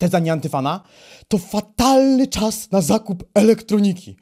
Teza nieantyfana to fatalny czas na zakup elektroniki.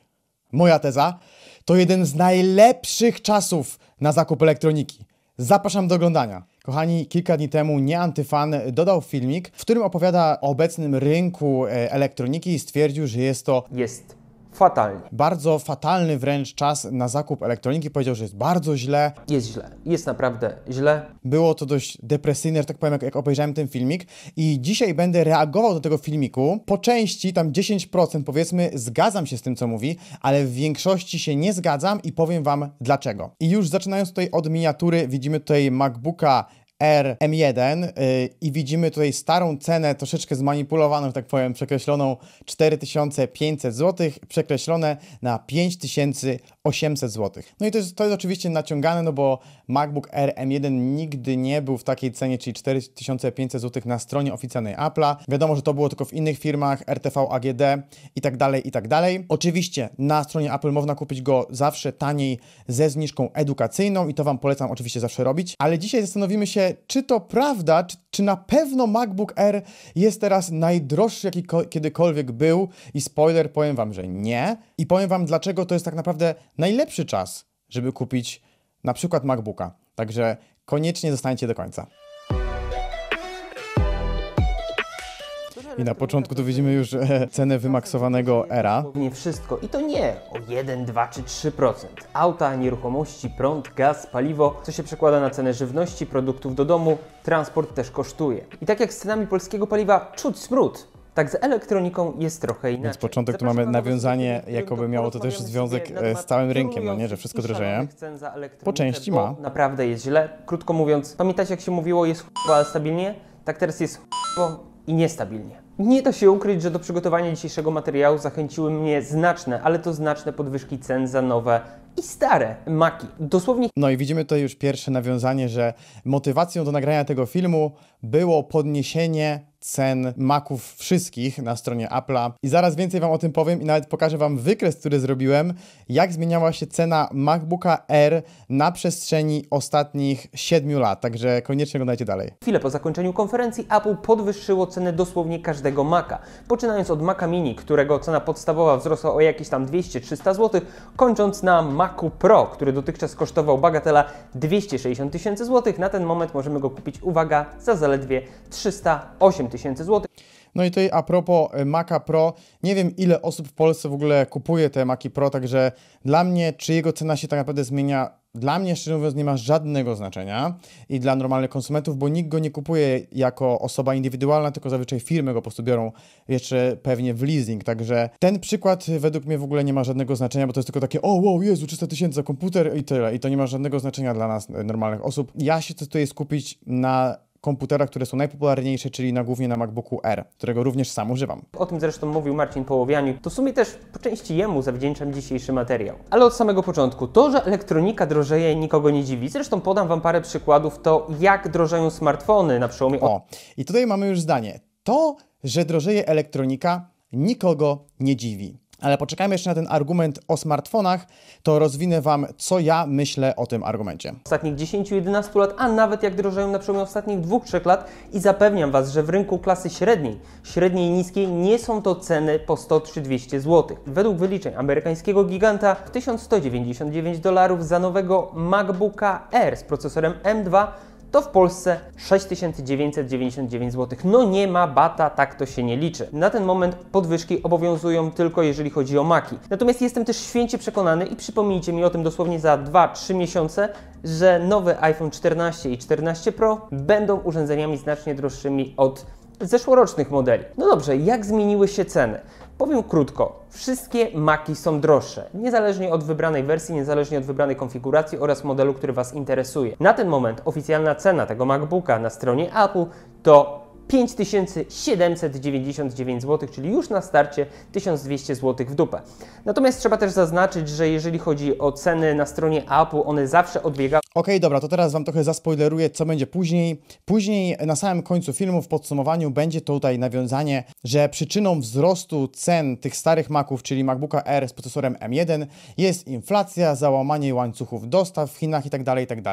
Moja teza to jeden z najlepszych czasów na zakup elektroniki. Zapraszam do oglądania. Kochani, kilka dni temu nieantyfan dodał filmik, w którym opowiada o obecnym rynku e, elektroniki i stwierdził, że jest to jest fatalnie. Bardzo fatalny wręcz czas na zakup elektroniki. Powiedział, że jest bardzo źle. Jest źle. Jest naprawdę źle. Było to dość depresyjne, że tak powiem, jak, jak obejrzałem ten filmik. I dzisiaj będę reagował do tego filmiku. Po części, tam 10% powiedzmy, zgadzam się z tym, co mówi, ale w większości się nie zgadzam i powiem Wam dlaczego. I już zaczynając tutaj od miniatury, widzimy tutaj MacBooka R M1 y, i widzimy tutaj starą cenę, troszeczkę zmanipulowaną, tak powiem, przekreśloną 4500 zł, przekreślone na 5800 zł. No i to jest, to jest oczywiście naciągane, no bo MacBook R M1 nigdy nie był w takiej cenie, czyli 4500 zł na stronie oficjalnej Apple'a. Wiadomo, że to było tylko w innych firmach, RTV, AGD i tak dalej, i tak dalej. Oczywiście na stronie Apple można kupić go zawsze taniej ze zniżką edukacyjną i to Wam polecam oczywiście zawsze robić, ale dzisiaj zastanowimy się, czy to prawda, czy, czy na pewno MacBook Air jest teraz najdroższy, jaki kiedykolwiek był? I spoiler, powiem Wam, że nie. I powiem Wam, dlaczego to jest tak naprawdę najlepszy czas, żeby kupić na przykład MacBooka. Także koniecznie zostańcie do końca. I na początku tu widzimy już e, cenę wymaksowanego era. Nie wszystko i to nie o 1, 2 czy 3%. Auta, nieruchomości, prąd, gaz, paliwo, co się przekłada na cenę żywności, produktów do domu, transport też kosztuje. I tak jak z cenami polskiego paliwa czuć smród, tak, z elektroniką jest trochę inaczej. Więc początek tu mamy nawiązanie, jakoby miało to też związek e, z całym rynkiem, no nie, że wszystko drżeje. Po części ma. Naprawdę jest źle. Krótko mówiąc, pamiętacie jak się mówiło, jest ale stabilnie? Tak teraz jest ch***o i niestabilnie. Nie da się ukryć, że do przygotowania dzisiejszego materiału zachęciły mnie znaczne, ale to znaczne podwyżki cen za nowe i stare maki. Dosłownie. No i widzimy tutaj już pierwsze nawiązanie, że motywacją do nagrania tego filmu było podniesienie cen maków wszystkich na stronie Apple'a. I zaraz więcej Wam o tym powiem i nawet pokażę Wam wykres, który zrobiłem, jak zmieniała się cena MacBooka R na przestrzeni ostatnich 7 lat. Także koniecznie oglądajcie dalej. Chwilę po zakończeniu konferencji Apple podwyższyło cenę dosłownie każdego Maca. Poczynając od Maca Mini, którego cena podstawowa wzrosła o jakieś tam 200-300 zł, kończąc na Mac Macu Pro, który dotychczas kosztował bagatela 260 tysięcy złotych. Na ten moment możemy go kupić, uwaga, za zaledwie 308 tysięcy złotych. No i tutaj a propos e, Maca Pro, nie wiem ile osób w Polsce w ogóle kupuje te Maci Pro, także dla mnie, czy jego cena się tak naprawdę zmienia dla mnie, szczerze mówiąc, nie ma żadnego znaczenia i dla normalnych konsumentów, bo nikt go nie kupuje jako osoba indywidualna, tylko zazwyczaj firmy go po prostu biorą jeszcze pewnie w leasing. Także ten przykład według mnie w ogóle nie ma żadnego znaczenia, bo to jest tylko takie, o wow, Jezu, 300 tysięcy za komputer i tyle. I to nie ma żadnego znaczenia dla nas, normalnych osób. Ja się chcę tutaj skupić na komputerach, które są najpopularniejsze, czyli na, głównie na MacBooku R, którego również sam używam. O tym zresztą mówił Marcin Połowianiu. To w sumie też po części jemu zawdzięczam dzisiejszy materiał. Ale od samego początku, to, że elektronika drożeje nikogo nie dziwi. Zresztą podam Wam parę przykładów to, jak drożeją smartfony na przełomie... O, i tutaj mamy już zdanie. To, że drożeje elektronika nikogo nie dziwi. Ale poczekajmy jeszcze na ten argument o smartfonach, to rozwinę Wam, co ja myślę o tym argumencie. Ostatnich 10-11 lat, a nawet jak drożeją na przełomie ostatnich 2-3 lat i zapewniam Was, że w rynku klasy średniej, średniej i niskiej nie są to ceny po 100-200 zł. Według wyliczeń amerykańskiego giganta 1199 dolarów za nowego MacBooka Air z procesorem M2 to w Polsce 6999 zł. No nie ma bata, tak to się nie liczy. Na ten moment podwyżki obowiązują tylko jeżeli chodzi o maki. Natomiast jestem też święcie przekonany i przypomnijcie mi o tym dosłownie za 2-3 miesiące, że nowe iPhone 14 i 14 Pro będą urządzeniami znacznie droższymi od zeszłorocznych modeli. No dobrze, jak zmieniły się ceny? Powiem krótko, wszystkie maki są droższe, niezależnie od wybranej wersji, niezależnie od wybranej konfiguracji oraz modelu, który Was interesuje. Na ten moment oficjalna cena tego MacBooka na stronie Apple to 5799 zł, czyli już na starcie 1200 zł w dupę. Natomiast trzeba też zaznaczyć, że jeżeli chodzi o ceny na stronie Apple, one zawsze odbiegały. Okej, okay, dobra, to teraz Wam trochę zaspoileruję, co będzie później. Później na samym końcu filmu, w podsumowaniu, będzie tutaj nawiązanie, że przyczyną wzrostu cen tych starych Maców, czyli MacBooka R z procesorem M1, jest inflacja, załamanie łańcuchów dostaw w Chinach itd., tak itd. Tak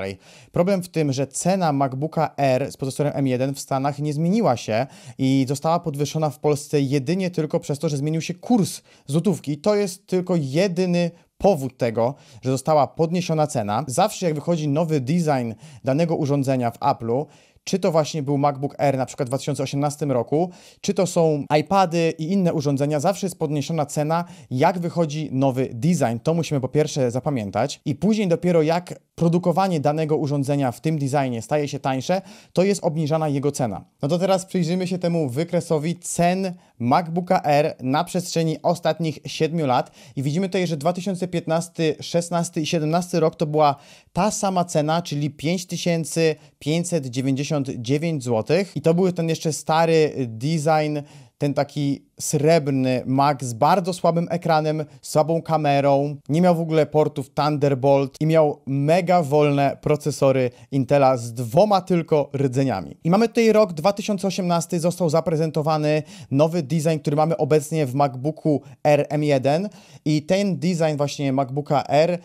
Problem w tym, że cena MacBooka R z procesorem M1 w Stanach nie zmieniła zmieniła się i została podwyższona w Polsce jedynie tylko przez to, że zmienił się kurs złotówki. To jest tylko jedyny powód tego, że została podniesiona cena. Zawsze jak wychodzi nowy design danego urządzenia w Apple'u, czy to właśnie był MacBook Air na przykład w 2018 roku, czy to są iPady i inne urządzenia, zawsze jest podniesiona cena, jak wychodzi nowy design. To musimy po pierwsze zapamiętać i później dopiero jak produkowanie danego urządzenia w tym designie staje się tańsze, to jest obniżana jego cena. No to teraz przyjrzymy się temu wykresowi cen MacBooka R na przestrzeni ostatnich 7 lat i widzimy tutaj, że 2015, 16 i 17 rok to była ta sama cena, czyli 5599 zł i to był ten jeszcze stary design ten taki srebrny Mac z bardzo słabym ekranem, słabą kamerą, nie miał w ogóle portów Thunderbolt i miał mega wolne procesory Intela z dwoma tylko rdzeniami. I mamy tutaj rok 2018, został zaprezentowany nowy design, który mamy obecnie w MacBooku R M1 i ten design właśnie MacBooka R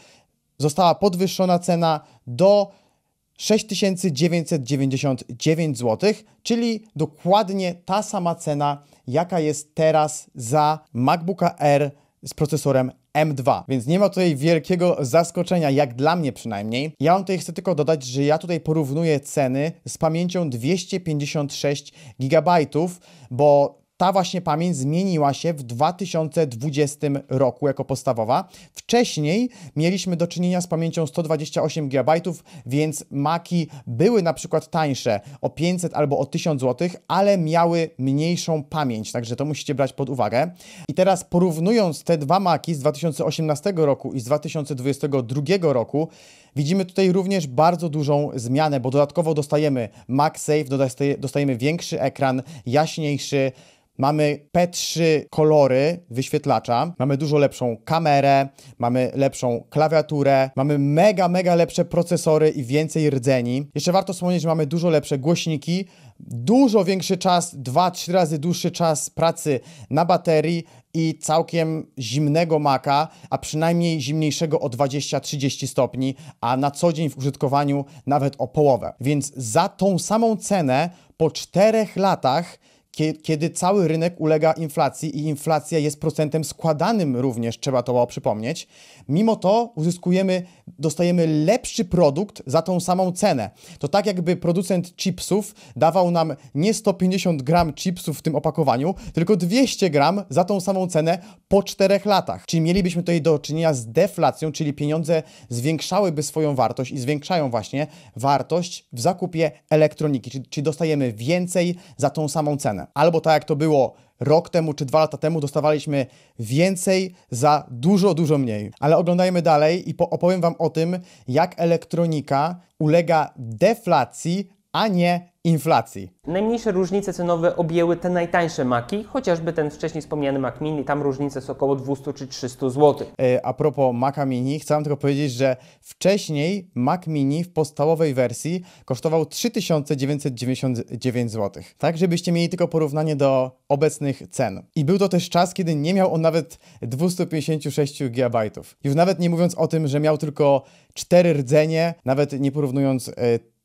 została podwyższona cena do 6999 zł, czyli dokładnie ta sama cena, jaka jest teraz za MacBooka R z procesorem M2, więc nie ma tutaj wielkiego zaskoczenia, jak dla mnie przynajmniej. Ja wam tutaj chcę tylko dodać, że ja tutaj porównuję ceny z pamięcią 256 GB, bo ta właśnie pamięć zmieniła się w 2020 roku jako podstawowa. Wcześniej mieliśmy do czynienia z pamięcią 128 GB, więc maki były na przykład tańsze o 500 albo o 1000 zł, ale miały mniejszą pamięć, także to musicie brać pod uwagę. I teraz porównując te dwa maki z 2018 roku i z 2022 roku, Widzimy tutaj również bardzo dużą zmianę, bo dodatkowo dostajemy MagSafe, dostajemy większy ekran, jaśniejszy, Mamy P3 kolory wyświetlacza, mamy dużo lepszą kamerę, mamy lepszą klawiaturę, mamy mega, mega lepsze procesory i więcej rdzeni. Jeszcze warto wspomnieć, że mamy dużo lepsze głośniki, dużo większy czas, 2-3 razy dłuższy czas pracy na baterii i całkiem zimnego maka, a przynajmniej zimniejszego o 20-30 stopni, a na co dzień w użytkowaniu nawet o połowę. Więc za tą samą cenę po 4 latach kiedy cały rynek ulega inflacji i inflacja jest procentem składanym również, trzeba to przypomnieć, mimo to uzyskujemy dostajemy lepszy produkt za tą samą cenę. To tak jakby producent chipsów dawał nam nie 150 gram chipsów w tym opakowaniu, tylko 200 gram za tą samą cenę po 4 latach. Czyli mielibyśmy tutaj do czynienia z deflacją, czyli pieniądze zwiększałyby swoją wartość i zwiększają właśnie wartość w zakupie elektroniki, czyli dostajemy więcej za tą samą cenę. Albo tak jak to było rok temu czy dwa lata temu dostawaliśmy więcej za dużo, dużo mniej. Ale oglądajmy dalej i opowiem Wam o tym, jak elektronika ulega deflacji, a nie inflacji. Najmniejsze różnice cenowe objęły te najtańsze maki, chociażby ten wcześniej wspomniany Mac Mini, tam różnice są około 200 czy 300 zł. E, a propos Maca Mini, chciałem tylko powiedzieć, że wcześniej Mac Mini w podstawowej wersji kosztował 3999 zł. Tak, żebyście mieli tylko porównanie do obecnych cen. I był to też czas, kiedy nie miał on nawet 256 GB. Już nawet nie mówiąc o tym, że miał tylko 4 rdzenie, nawet nie porównując e,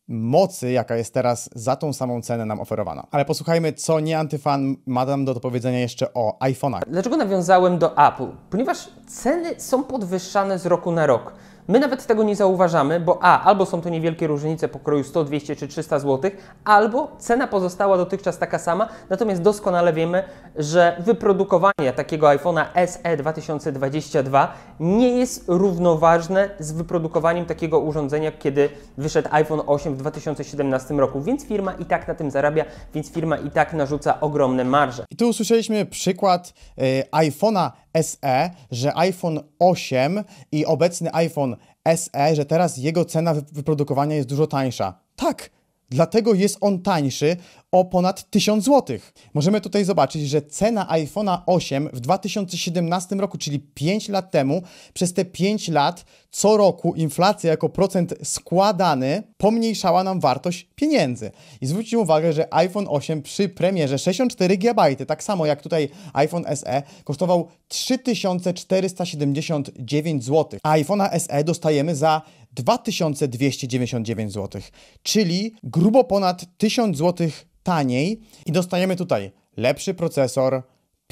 mocy, jaka jest teraz za tą samą cenę nam oferowana. Ale posłuchajmy, co nie antyfan ma nam do powiedzenia jeszcze o iPhone'ach. Dlaczego nawiązałem do Apple? Ponieważ ceny są podwyższane z roku na rok. My nawet tego nie zauważamy, bo a, albo są to niewielkie różnice pokroju 100, 200 czy 300 zł, albo cena pozostała dotychczas taka sama, natomiast doskonale wiemy, że wyprodukowanie takiego iPhone'a SE 2022 nie jest równoważne z wyprodukowaniem takiego urządzenia, kiedy wyszedł iPhone 8 w 2017 roku, więc firma i tak na tym zarabia, więc firma i tak narzuca ogromne marże. I tu usłyszeliśmy przykład y, iPhone'a SE, że iPhone 8 i obecny iPhone SE, że teraz jego cena wyprodukowania jest dużo tańsza. Tak, Dlatego jest on tańszy o ponad 1000 zł. Możemy tutaj zobaczyć, że cena iPhone'a 8 w 2017 roku, czyli 5 lat temu, przez te 5 lat co roku inflacja jako procent składany pomniejszała nam wartość pieniędzy. I zwróćcie uwagę, że iPhone 8 przy premierze 64 GB, tak samo jak tutaj iPhone SE, kosztował 3479 zł. A iPhone'a SE dostajemy za 2299 zł, czyli grubo ponad 1000 zł taniej i dostajemy tutaj lepszy procesor,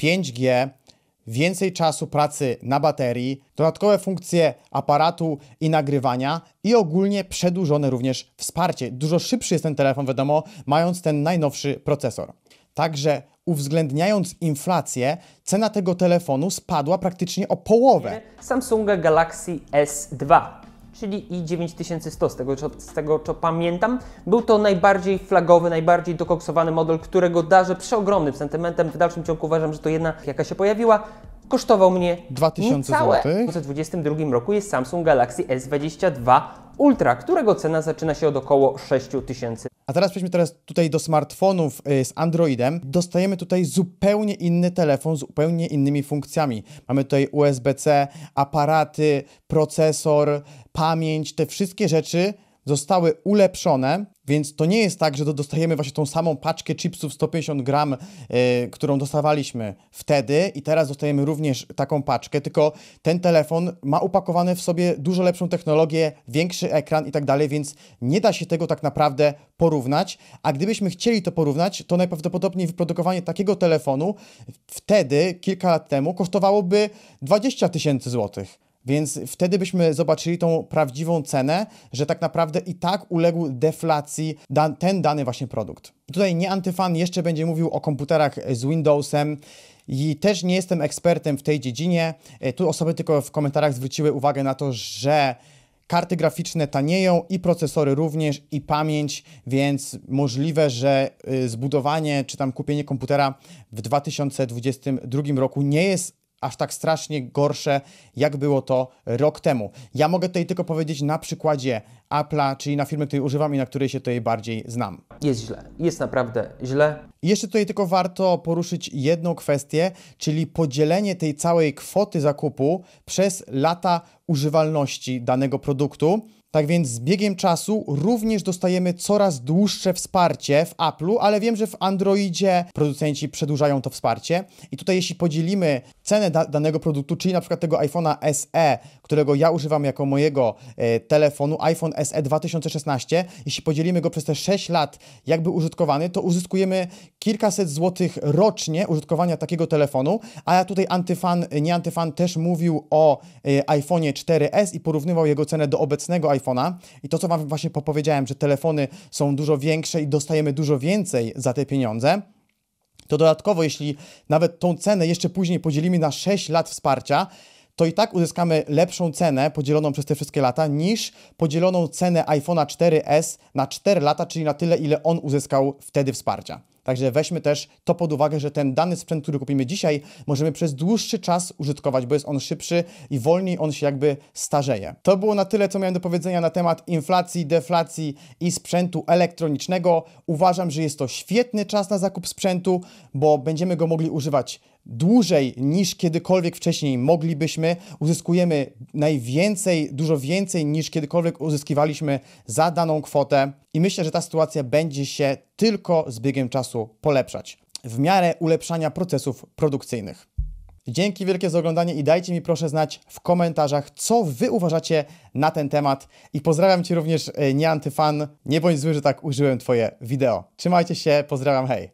5G, więcej czasu pracy na baterii, dodatkowe funkcje aparatu i nagrywania i ogólnie przedłużone również wsparcie. Dużo szybszy jest ten telefon, wiadomo, mając ten najnowszy procesor. Także uwzględniając inflację, cena tego telefonu spadła praktycznie o połowę. Samsunga Galaxy S2 czyli i9100, z tego, co, z tego co pamiętam. Był to najbardziej flagowy, najbardziej dokoksowany model, którego darzę przeogromnym sentymentem. W dalszym ciągu uważam, że to jedna, jaka się pojawiła. Kosztował mnie 2000 zł. W 2022 roku jest Samsung Galaxy S22 Ultra, którego cena zaczyna się od około 6000 a teraz przejdźmy teraz tutaj do smartfonów y, z Androidem. Dostajemy tutaj zupełnie inny telefon z zupełnie innymi funkcjami. Mamy tutaj USB-C, aparaty, procesor, pamięć, te wszystkie rzeczy zostały ulepszone, więc to nie jest tak, że dostajemy właśnie tą samą paczkę chipsów 150 gram, yy, którą dostawaliśmy wtedy i teraz dostajemy również taką paczkę, tylko ten telefon ma upakowany w sobie dużo lepszą technologię, większy ekran i tak dalej, więc nie da się tego tak naprawdę porównać, a gdybyśmy chcieli to porównać, to najprawdopodobniej wyprodukowanie takiego telefonu wtedy, kilka lat temu, kosztowałoby 20 tysięcy złotych. Więc wtedy byśmy zobaczyli tą prawdziwą cenę, że tak naprawdę i tak uległ deflacji dan ten dany właśnie produkt. Tutaj nie antyfan jeszcze będzie mówił o komputerach z Windowsem. I też nie jestem ekspertem w tej dziedzinie. E, tu osoby tylko w komentarzach zwróciły uwagę na to, że karty graficzne tanieją i procesory również i pamięć, więc możliwe, że e, zbudowanie czy tam kupienie komputera w 2022 roku nie jest aż tak strasznie gorsze, jak było to rok temu. Ja mogę tutaj tylko powiedzieć na przykładzie Apple'a, czyli na firmy, której używam i na której się tutaj bardziej znam. Jest źle, jest naprawdę źle. Jeszcze tutaj tylko warto poruszyć jedną kwestię, czyli podzielenie tej całej kwoty zakupu przez lata używalności danego produktu tak więc z biegiem czasu również dostajemy coraz dłuższe wsparcie w Apple'u, ale wiem, że w Androidzie producenci przedłużają to wsparcie. I tutaj jeśli podzielimy cenę da danego produktu, czyli na przykład tego iPhone'a SE, którego ja używam jako mojego y, telefonu, iPhone SE 2016, jeśli podzielimy go przez te 6 lat jakby użytkowany, to uzyskujemy kilkaset złotych rocznie użytkowania takiego telefonu, a ja tutaj antyfan, nie antyfan, też mówił o y, iPhone'ie 4S i porównywał jego cenę do obecnego iPhone'a iPhone'a i to, co Wam właśnie popowiedziałem, że telefony są dużo większe i dostajemy dużo więcej za te pieniądze, to dodatkowo, jeśli nawet tą cenę jeszcze później podzielimy na 6 lat wsparcia, to i tak uzyskamy lepszą cenę podzieloną przez te wszystkie lata niż podzieloną cenę iPhone'a 4S na 4 lata, czyli na tyle, ile on uzyskał wtedy wsparcia. Także weźmy też to pod uwagę, że ten dany sprzęt, który kupimy dzisiaj, możemy przez dłuższy czas użytkować, bo jest on szybszy i wolniej on się jakby starzeje. To było na tyle, co miałem do powiedzenia na temat inflacji, deflacji i sprzętu elektronicznego. Uważam, że jest to świetny czas na zakup sprzętu, bo będziemy go mogli używać dłużej niż kiedykolwiek wcześniej moglibyśmy, uzyskujemy najwięcej, dużo więcej niż kiedykolwiek uzyskiwaliśmy za daną kwotę i myślę, że ta sytuacja będzie się tylko z biegiem czasu polepszać w miarę ulepszania procesów produkcyjnych. Dzięki wielkie za oglądanie i dajcie mi proszę znać w komentarzach, co Wy uważacie na ten temat. I pozdrawiam Cię również, e, nieantyfan. Nie bądź zły, że tak użyłem Twoje wideo. Trzymajcie się, pozdrawiam, hej!